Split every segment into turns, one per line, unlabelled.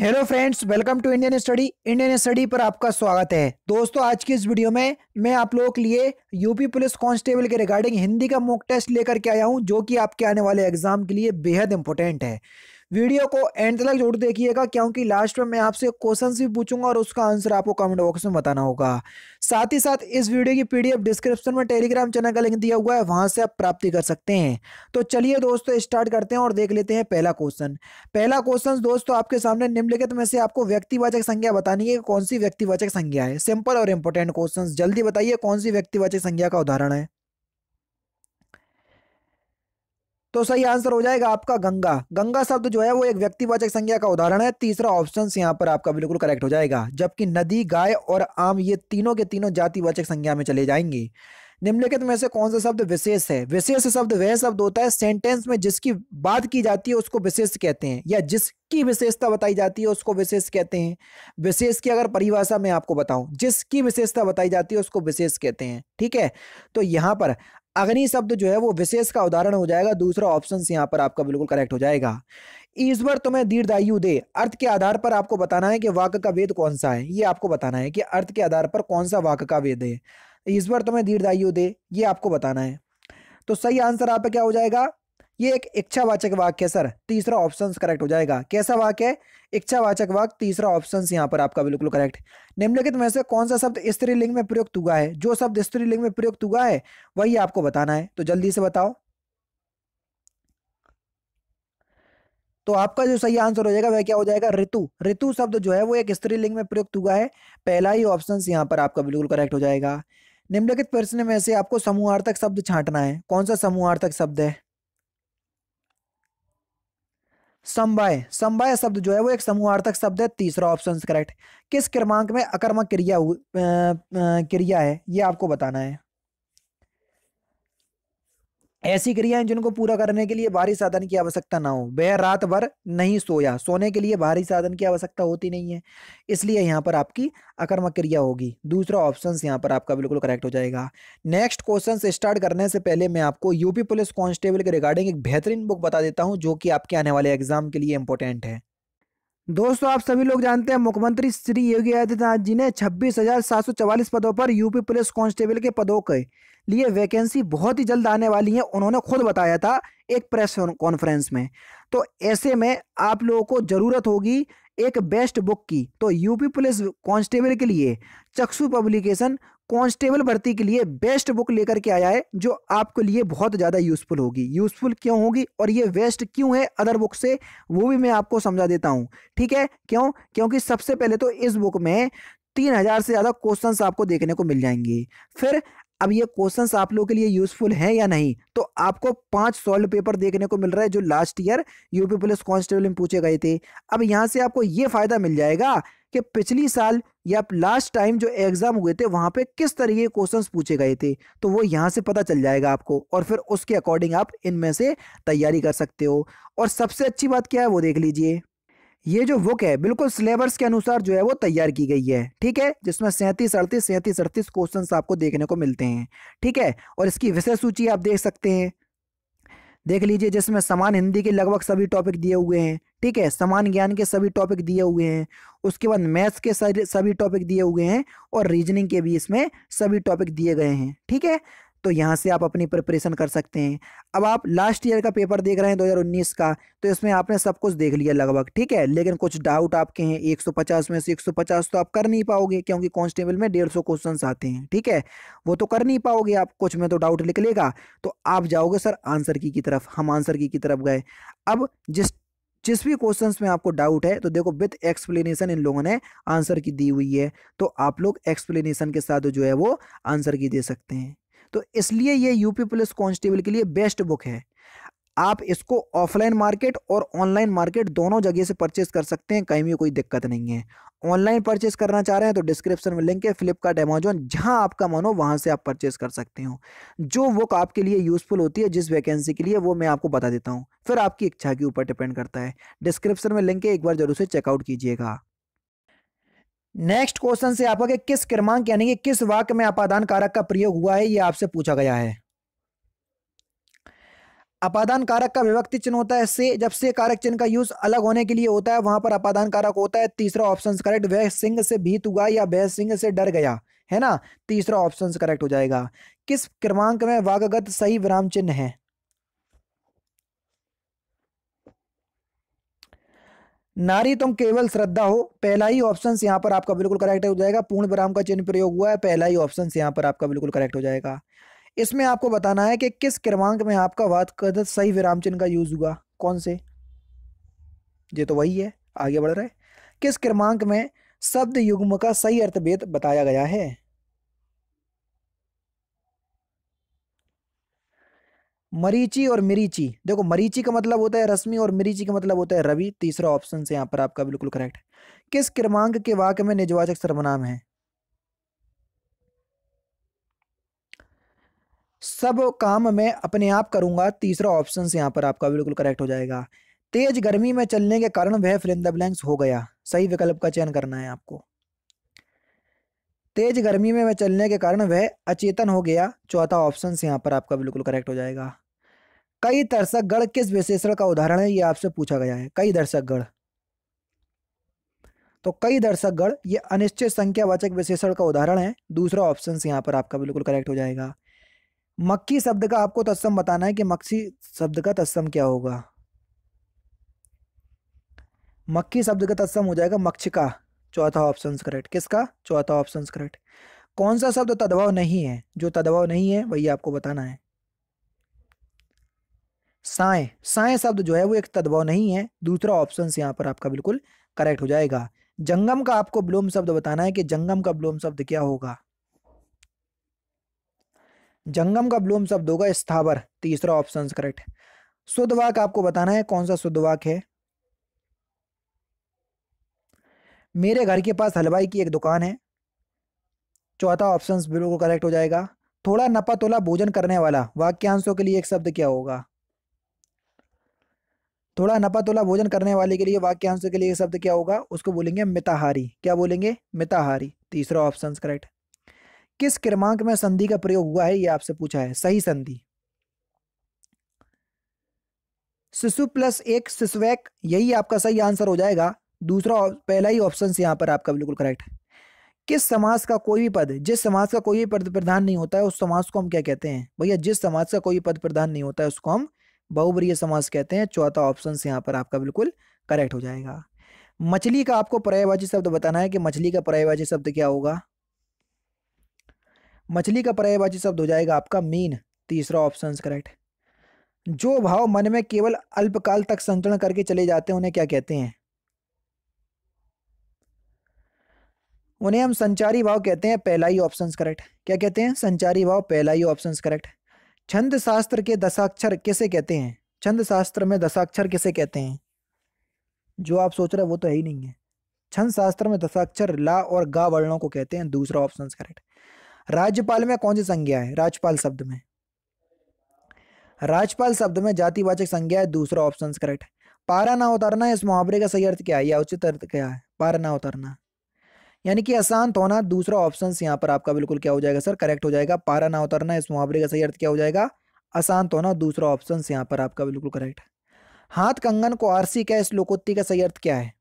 hello friends welcome to Indian study Indian study पर आपका स्वागत है दोस्तों आज की इस वीडियो में मैं आप लोगों के लिए यूपी पुलिस कांस्टेबल के रिगार्डिंग हिंदी का मॉक टेस्ट लेकर के आया हूं जो कि आपके आने वाले एग्जाम के लिए बेहद इंपॉर्टेंट है वीडियो को एंड तक जरूर देखिएगा क्योंकि लास्ट में मैं आपसे क्वेश्चन भी पूछूंगा और उसका आंसर आपको कमेंट बॉक्स में बताना होगा साथ ही साथ इस वीडियो की पीडीएफ डिस्क्रिप्शन में टेलीग्राम चैनल का लिंक दिया हुआ है वहां से आप प्राप्ति कर सकते हैं तो चलिए दोस्तों स्टार्ट करते हैं और देख लेते हैं पहला क्वेश्चन पहला क्वेश्चन दोस्तों आपके सामने निम्नलिखित में से आपको व्यक्तिवाचक संज्ञा बतानी है कौन सी व्यक्तिवाचक संज्ञा है सिंपल और इंपॉर्टेंट क्वेश्चन जल्दी बताइए कौन सी व्यक्तिवाचक संज्ञा का उदाहरण है तो सही आंसर हो जाएगा आपका गंगा गंगा शब्द जो है वो एक व्यक्तिवाचक संज्ञा का उदाहरण है तीसरा ऑप्शन यहाँ पर आपका बिल्कुल करेक्ट हो जाएगा जबकि नदी गाय और आम ये तीनों के तीनों जातिवाचक संज्ञा में चले जाएंगे निम्नलिखित में से कौन सा शब्द विशेष है विशेष शब्द वह शब्द होता है सेंटेंस में जिसकी बात की जाती है उसको विशेष कहते हैं या जिसकी विशेषता बताई जाती है उसको विशेष कहते हैं विशेष की अगर परिभाषा मैं आपको बताऊं जिसकी विशेषता बताई जाती है उसको विशेष कहते हैं ठीक है तो यहाँ पर अग्नि शब्द जो है वो विशेष का उदाहरण हो जाएगा दूसरा ऑप्शन यहाँ पर आपका बिल्कुल करेक्ट हो जाएगा ईश्वर तुम्हें दीर्घायु दे अर्थ के आधार पर आपको बताना है कि वाक का वेद कौन सा है ये आपको बताना है कि अर्थ के आधार पर कौन सा वाक का वेद है ईश्वर तुम्हें दीर्घायु दे ये आपको बताना है तो सही आंसर आप क्या हो जाएगा ये एक इच्छावाचक वाक्य है सर तीसरा ऑप्शन करेक्ट हो जाएगा कैसा वाक्य है इच्छावाचक वाक्य तीसरा ऑप्शन यहाँ पर आपका बिल्कुल करेक्ट निम्नलिखित में से कौन सा शब्द स्त्रीलिंग में प्रयुक्त हुआ है जो शब्द स्त्रीलिंग में प्रयुक्त हुआ है वही आपको बताना है तो जल्दी से बताओ तो आपका जो सही आंसर हो जाएगा वह क्या हो जाएगा ऋतु ऋतु शब्द जो है वो एक स्त्रीलिंग में प्रयुक्त हुआ है पहला ही ऑप्शन यहाँ पर आपका बिल्कुल करेक्ट हो जाएगा निम्नलिखित प्रश्न में से आपको समूहार्थक शब्द छांटना है कौन सा समूहार्थक शब्द है समवाय समवाय शब्द जो है वो एक समूहार्थक शब्द है तीसरा ऑप्शन करेक्ट किस क्रमांक में अकर्मक क्रिया क्रिया है ये आपको बताना है ऐसी क्रियाएं जिनको पूरा करने के लिए बाहरी साधन की आवश्यकता ना हो वह रात भर नहीं सोया सोने के लिए बाहरी साधन की आवश्यकता होती नहीं है इसलिए यहाँ पर आपकी अकर्मक क्रिया होगी दूसरा ऑप्शन यहाँ पर आपका बिल्कुल करेक्ट हो जाएगा नेक्स्ट क्वेश्चन स्टार्ट करने से पहले मैं आपको यूपी पुलिस कांस्टेबल के रिगार्डिंग एक बेहतरीन बुक बता देता हूँ जो कि आपके आने वाले एग्जाम के लिए इंपॉर्टेंट है दोस्तों आप सभी लोग जानते हैं मुख्यमंत्री श्री योगी आदित्यनाथ जी ने छब्बीस हजार सात सौ चवालीस पदों पर यूपी पुलिस कांस्टेबल के पदों के लिए वैकेंसी बहुत ही जल्द आने वाली है उन्होंने खुद बताया था एक प्रेस कॉन्फ्रेंस में तो ऐसे में आप लोगों को ज़रूरत होगी एक बेस्ट बुक की तो यूपी पुलिस कांस्टेबल के लिए चक्षु पब्लिकेशन कांस्टेबल भर्ती के लिए बेस्ट बुक लेकर के आया है जो आपके लिए बहुत ज़्यादा यूज़फुल होगी यूज़फुल क्यों होगी और ये वेस्ट क्यों है अदर बुक से वो भी मैं आपको समझा देता हूँ ठीक है क्यों क्योंकि सबसे पहले तो इस बुक में तीन हज़ार से ज़्यादा क्वेश्चन आपको देखने को मिल जाएंगे फिर अब ये क्वेश्चंस आप लोगों के लिए यूजफुल हैं या नहीं तो आपको पांच सॉल्व पेपर देखने को मिल रहा है जो last year UP police constable में पूछे गए थे अब यहाँ से आपको ये फायदा मिल जाएगा कि पिछली साल या लास्ट टाइम जो एग्ज़ाम हुए थे वहां पे किस तरीके के क्वेश्चन पूछे गए थे तो वो यहाँ से पता चल जाएगा आपको और फिर उसके अकॉर्डिंग आप इनमें से तैयारी कर सकते हो और सबसे अच्छी बात क्या है वो देख लीजिए ये जो बुक है बिल्कुल सिलेबस के अनुसार जो है वो तैयार की गई है ठीक है जिसमें सैंतीस अड़तीस सैंतीस अड़तीस क्वेश्चन आपको देखने को मिलते हैं ठीक है और इसकी विषय सूची आप देख सकते हैं देख लीजिए जिसमें समान हिंदी के लगभग सभी टॉपिक दिए हुए हैं ठीक है समान ज्ञान के सभी टॉपिक दिए हुए हैं उसके बाद मैथ्स के सभी टॉपिक दिए हुए हैं और रीजनिंग के भी इसमें सभी टॉपिक दिए गए हैं ठीक है तो यहाँ से आप अपनी प्रिपरेशन कर सकते हैं अब आप लास्ट ईयर का पेपर देख रहे हैं 2019 का तो इसमें आपने सब कुछ देख लिया लगभग ठीक है लेकिन कुछ डाउट आपके हैं 150 में से 150 तो आप कर नहीं पाओगे क्योंकि कॉन्स्टेबल में डेढ़ सौ क्वेश्चन आते हैं ठीक है वो तो कर नहीं पाओगे आप कुछ में तो डाउट निकलेगा तो आप जाओगे सर आंसर की की तरफ हम आंसर की की तरफ गए अब जिस जिस भी क्वेश्चंस में आपको डाउट है तो देखो विथ एक्सप्लेनेशन इन लोगों ने आंसर की दी हुई है तो आप लोग एक्सप्लेनेशन के साथ जो है वो आंसर की दे सकते हैं तो इसलिए ये यूपी पुलिस कांस्टेबल के लिए बेस्ट बुक है आप इसको ऑफलाइन मार्केट और ऑनलाइन मार्केट दोनों जगह से परचेस कर सकते हैं कहीं भी कोई दिक्कत नहीं है ऑनलाइन परचेस करना चाह रहे हैं तो डिस्क्रिप्शन में लिंक है फ्लिपकार्ट अमेजोन जहां आपका मन हो वहां से आप परचेस कर सकते हो जो बुक आपके लिए यूजफुल होती है जिस वैकेंसी के लिए वो मैं आपको बता देता हूँ फिर आपकी इच्छा के ऊपर डिपेंड करता है डिस्क्रिप्शन में लिंक है एक बार जरूर से चेकआउट कीजिएगा नेक्स्ट क्वेश्चन से आपका किस क्रमांक यानी कि किस वाक्य में अपादान कारक का प्रयोग हुआ है यह आपसे पूछा गया है अपादान कारक का विभक्ति चिन्ह होता है से जब से कारक चिन्ह का यूज अलग होने के लिए होता है वहां पर अपादान कारक होता है तीसरा ऑप्शन करेक्ट वह सिंह से भीत हुआ या वह सिंह से डर गया है ना तीसरा ऑप्शन करेक्ट हो जाएगा किस क्रमांक में वाकगत सही विराम चिन्ह है नारी तुम केवल श्रद्धा हो पहला ही ऑप्शन यहाँ पर आपका बिल्कुल करेक्ट हो जाएगा पूर्ण विराम का चिन्ह प्रयोग हुआ है पहला ही ऑप्शन यहाँ पर आपका बिल्कुल करेक्ट हो जाएगा इसमें आपको बताना है कि किस क्रमांक में आपका वाद कदर सही विराम चिन्ह का यूज हुआ कौन से ये तो वही है आगे बढ़ रहे किस क्रमांक में शब्द युग्म का सही अर्थभेद बताया गया है मरीची और मिरीची देखो मरीची का मतलब होता है रश्मि और मिरीची का मतलब होता है रवि तीसरा ऑप्शन से यहाँ पर आपका बिल्कुल करेक्ट किस क्रमांक के वाक्य में निजवाचक सर्वनाम है सब काम मैं अपने आप करूंगा तीसरा ऑप्शन से यहाँ पर आपका बिल्कुल करेक्ट हो जाएगा तेज गर्मी में चलने के कारण वह फिलिंदा ब्लैंक्स हो गया सही विकल्प का चयन करना है आपको तेज गर्मी में वह चलने के कारण वह अचेतन हो गया चौथा ऑप्शन यहाँ पर आपका बिल्कुल करेक्ट हो जाएगा कई गढ़ किस विशेषण का उदाहरण है ये आपसे पूछा गया है कई दर्शकगढ़ तो कई दर्शकगढ़ ये अनिश्चित संख्यावाचक विशेषण का उदाहरण है दूसरा ऑप्शन यहाँ पर आपका बिल्कुल करेक्ट हो जाएगा मक्खी शब्द का आपको तत्सम बताना है कि मक्खी शब्द का तत्सम क्या होगा मक्खी शब्द का तत्सम हो जाएगा मक्षिका चौथा ऑप्शन करेक्ट किसका चौथा ऑप्शन करेक्ट कौन सा शब्द तदभाव नहीं है जो तदभाव नहीं है वही आपको बताना है साय साय शब्द जो है वो एक तद्भव नहीं है दूसरा ऑप्शन यहाँ पर आपका बिल्कुल करेक्ट हो जाएगा जंगम का आपको ब्लोम शब्द बताना है कि जंगम का ब्लोम शब्द क्या होगा जंगम का ब्लोम शब्द होगा स्थावर तीसरा ऑप्शन करेक्ट शुद्ध वाक आपको बताना है कौन सा शुद्ध वाक है मेरे घर के पास हलवाई की एक दुकान है चौथा ऑप्शन बिल्कुल करेक्ट हो जाएगा थोड़ा नपा तोला भोजन करने वाला वाक्यांशों के लिए एक शब्द क्या होगा थोड़ा नपा तोला भोजन करने वाले के लिए वाक्यांशों के लिए शब्द क्या होगा उसको बोलेंगे मिताहारी क्या बोलेंगे मिताहारी तीसरा ऑप्शन करेक्ट किस क्रमांक में संधि का प्रयोग हुआ है यह आपसे पूछा है सही संधि शिशु प्लस एक शिशुवैक यही आपका सही आंसर हो जाएगा दूसरा पहला ही ऑप्शन यहाँ पर आपका बिल्कुल करेक्ट है किस समाज का कोई भी पद जिस समाज का कोई भी पद प्रधान नहीं होता है उस समाज को हम क्या कहते हैं भैया जिस समाज का कोई पद प्रधान नहीं होता है उसको हम बहुवरीय समाज कहते हैं चौथा ऑप्शन यहाँ पर आपका बिल्कुल करेक्ट हो जाएगा मछली का आपको पर्यायवाची शब्द बताना है कि मछली का पर्यायवाची शब्द क्या होगा मछली का पर्यायवाची शब्द हो जाएगा आपका मीन तीसरा ऑप्शन करेक्ट जो भाव मन में केवल अल्पकाल तक संचरण करके चले जाते हैं उन्हें क्या कहते हैं उन्हें हम संचारी भाव कहते हैं पहला ही ऑप्शन करेक्ट क्या कहते हैं संचारी भाव पहला ही ऑप्शन करेक्ट छंद शास्त्र के दशाक्षर किसे कहते हैं छंद शास्त्र में दशाक्षर किसे कहते हैं जो आप सोच रहे हैं वो तो है ही नहीं है छंद शास्त्र में दशाक्षर ला और गा वर्णों को कहते हैं दूसरा ऑप्शन करेक्ट राज्यपाल में कौन सी संज्ञा है राज्यपाल शब्द में राज्यपाल शब्द में जातिवाचक संज्ञा है दूसरा ऑप्शन करेक्ट पारा ना उतारना इस मुहावरे का सही अर्थ क्या है या उचित अर्थ क्या है पारा ना उतारना यानी कि आसान तो होना दूसरा ऑप्शन यहाँ पर आपका बिल्कुल क्या हो जाएगा सर करेक्ट हो जाएगा पारा ना उतरना इस मुहावरे का सही अर्थ क्या हो जाएगा आसान तो होना दूसरा ऑप्शन यहाँ पर आपका बिल्कुल करेक्ट हाथ कंगन को आरसी क्या स्लोकोत्ती का सही अर्थ क्या है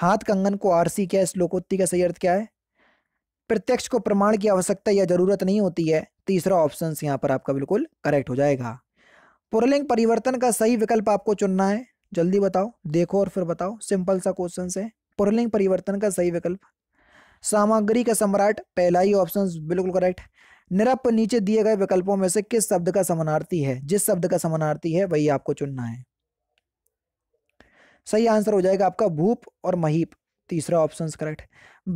हाथ कंगन को आरसी क्या स्लोकोत्ती का सही अर्थ क्या है प्रत्यक्ष को प्रमाण की आवश्यकता या जरूरत नहीं होती है तीसरा ऑप्शन यहाँ पर आपका बिल्कुल करेक्ट हो जाएगा पुरलिंग परिवर्तन का सही विकल्प आपको चुनना है जल्दी बताओ देखो और फिर बताओ सिंपल सा क्वेश्चन है पुरलिंग परिवर्तन का सही विकल्प सामग्री का सम्राट पहला ही ऑप्शन बिल्कुल करेक्ट निरप नीचे दिए गए विकल्पों में से किस शब्द का समानार्थी है जिस शब्द का समानार्थी है वही आपको चुनना है सही आंसर हो जाएगा आपका भूप और महीप तीसरा ऑप्शन करेक्ट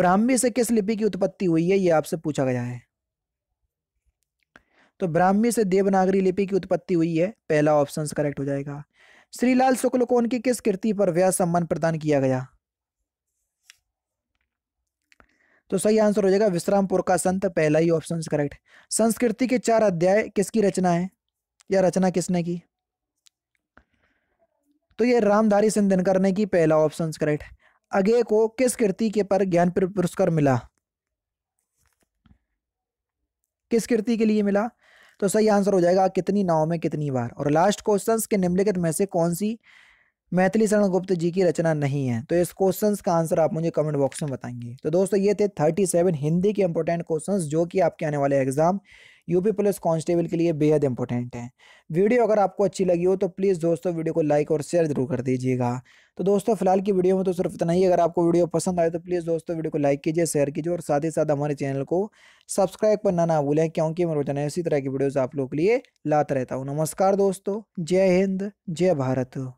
ब्राह्मी से किस लिपि की उत्पत्ति हुई है ये आपसे पूछा गया है तो ब्राह्मी से देवनागरी लिपि की उत्पत्ति हुई है पहला ऑप्शन करेक्ट हो जाएगा श्रीलाल शुक्ल को उनकी किस कृति पर व्यास सम्मान प्रदान किया गया तो सही आंसर हो जाएगा विश्रामपुर का संत पहला ही ऑप्शन करेक्ट संस्कृति के चार अध्याय किसकी रचना है या रचना किसने की तो ये रामधारी सिंह दिनकर ने की पहला ऑप्शन करेक्ट अगे को किस कृति के पर ज्ञान पुरस्कार मिला किस कृति के लिए मिला तो सही आंसर हो जाएगा कितनी नाव में कितनी बार और लास्ट क्वेश्चन के निम्नलिखित में से कौन सी मैथिली शरण गुप्त जी की रचना नहीं है तो इस क्वेश्चन का आंसर आप मुझे कमेंट बॉक्स में बताएंगे तो दोस्तों ये थे थर्टी सेवन हिंदी के इंपॉर्टेंट क्वेश्चन जो कि आपके आने वाले एग्जाम यूपी पुलिस कांस्टेबल के लिए बेहद इंपॉर्टेंट है वीडियो अगर आपको अच्छी लगी हो तो प्लीज़ दोस्तों वीडियो को लाइक और शेयर जरूर कर दीजिएगा तो दोस्तों फिलहाल की वीडियो में तो सिर्फ इतना ही अगर आपको वीडियो पसंद आए तो प्लीज़ दोस्तों वीडियो को लाइक कीजिए शेयर कीजिए और साथ ही साथ हमारे चैनल को सब्सक्राइब करना ना भूलें क्योंकि मैं रोजाना इसी तरह की वीडियोज़ आप लोगों के लिए लाता रहता हूँ नमस्कार दोस्तों जय हिंद जय भारत